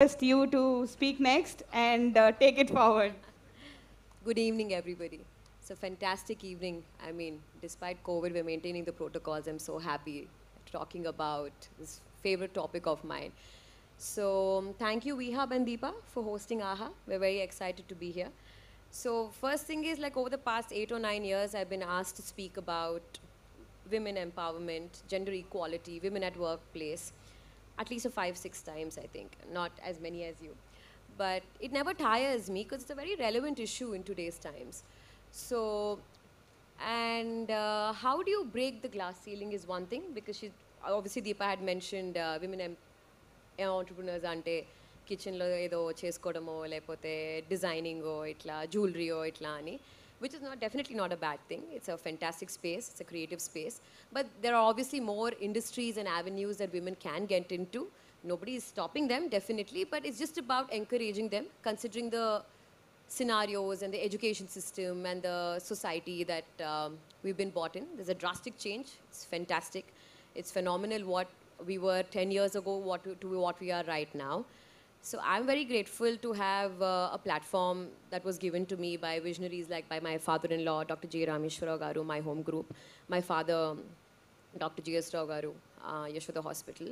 request you to speak next and uh, take it forward. Good evening, everybody. It's a fantastic evening. I mean, despite COVID, we're maintaining the protocols. I'm so happy talking about this favorite topic of mine. So um, thank you, Vihab and Deepa, for hosting AHA. We're very excited to be here. So first thing is, like over the past eight or nine years, I've been asked to speak about women empowerment, gender equality, women at workplace at least five, six times, I think, not as many as you. But it never tires me because it's a very relevant issue in today's times. So, and uh, how do you break the glass ceiling is one thing because she, obviously Deepa had mentioned uh, women eh, entrepreneurs ante కిచెన్లో ఏదో చేసుకోవడమో లేకపోతే డిజైనింగో ఇట్లా జ్యువెలరీయో ఇట్లా అని which is not definitely not a bad thing. It's a fantastic space, it's a creative space. But there are obviously more industries and avenues that women can get into. Nobody is stopping them, definitely, but it's just about encouraging them, considering the scenarios and the education system and the society that um, we've been bought in. There's a drastic change. It's fantastic. It's phenomenal what we were 10 years ago what to, to what we are right now. So I'm very grateful to have uh, a platform that was given to me by visionaries like by my father-in-law, Dr. J. Rameshwara Garu, my home group, my father, Dr. J. S. Rao Garu, uh, Yashoda Hospital.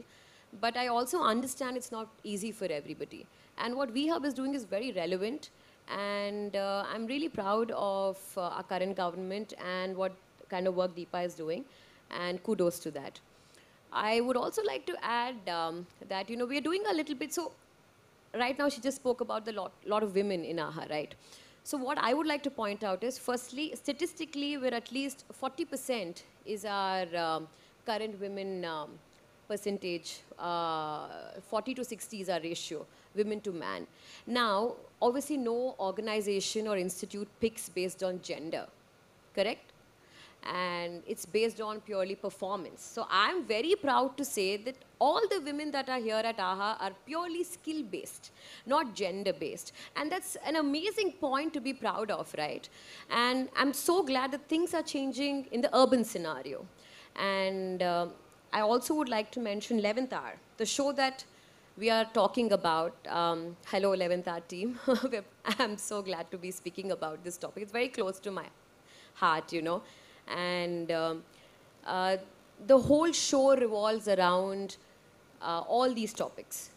But I also understand it's not easy for everybody. And what VHub is doing is very relevant. And uh, I'm really proud of uh, our current government and what kind of work Deepa is doing. And kudos to that. I would also like to add um, that, you know, we are doing a little bit. So right now she just spoke about the lot, lot of women in AHA, right? So what I would like to point out is, firstly, statistically, we're at least 40% is our um, current women um, percentage, uh, 40 to 60 is our ratio, women to man. Now, obviously no organization or institute picks based on gender, correct? and it's based on purely performance. So I'm very proud to say that all the women that are here at AHA are purely skill based, not gender based. And that's an amazing point to be proud of, right? And I'm so glad that things are changing in the urban scenario. And uh, I also would like to mention 11th Hour, the show that we are talking about. Um, hello, 11th Hour team. I'm so glad to be speaking about this topic. It's very close to my heart, you know. And um, uh, the whole show revolves around uh, all these topics.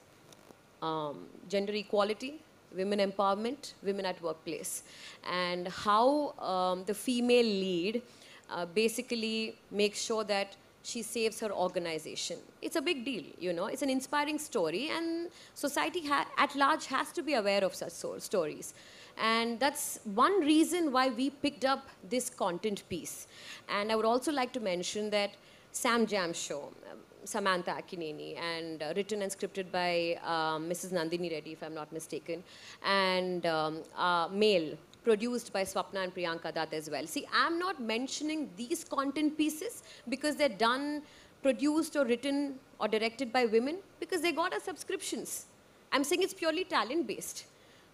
Um, gender equality, women empowerment, women at workplace, and how um, the female lead uh, basically makes sure that she saves her organization. It's a big deal, you know. It's an inspiring story, and society at large has to be aware of such stories. And that's one reason why we picked up this content piece. And I would also like to mention that Sam Jam show, um, Samantha Akineni, and uh, written and scripted by um, Mrs. Nandini Reddy, if I'm not mistaken, and um, uh, Mail, produced by Swapna and Priyanka Dutt as well. See, I'm not mentioning these content pieces because they're done, produced or written or directed by women because they got us subscriptions. I'm saying it's purely talent-based.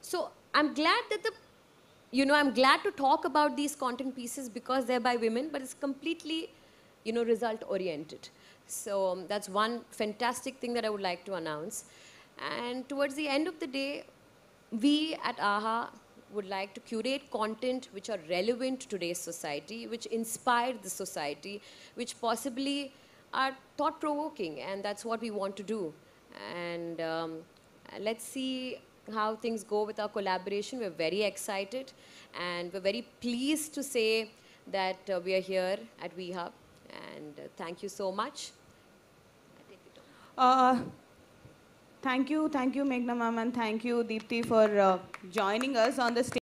So I'm glad that the, you know, I'm glad to talk about these content pieces because they're by women, but it's completely, you know, result oriented. So um, that's one fantastic thing that I would like to announce. And towards the end of the day, we at AHA would like to curate content which are relevant to today's society, which inspire the society, which possibly are thought provoking, and that's what we want to do. And um, let's see how things go with our collaboration. We're very excited and we're very pleased to say that uh, we are here at WeHub and uh, thank you so much. Uh, thank you, thank you Meghna ma'am and thank you Deepti for uh, joining us on the stage.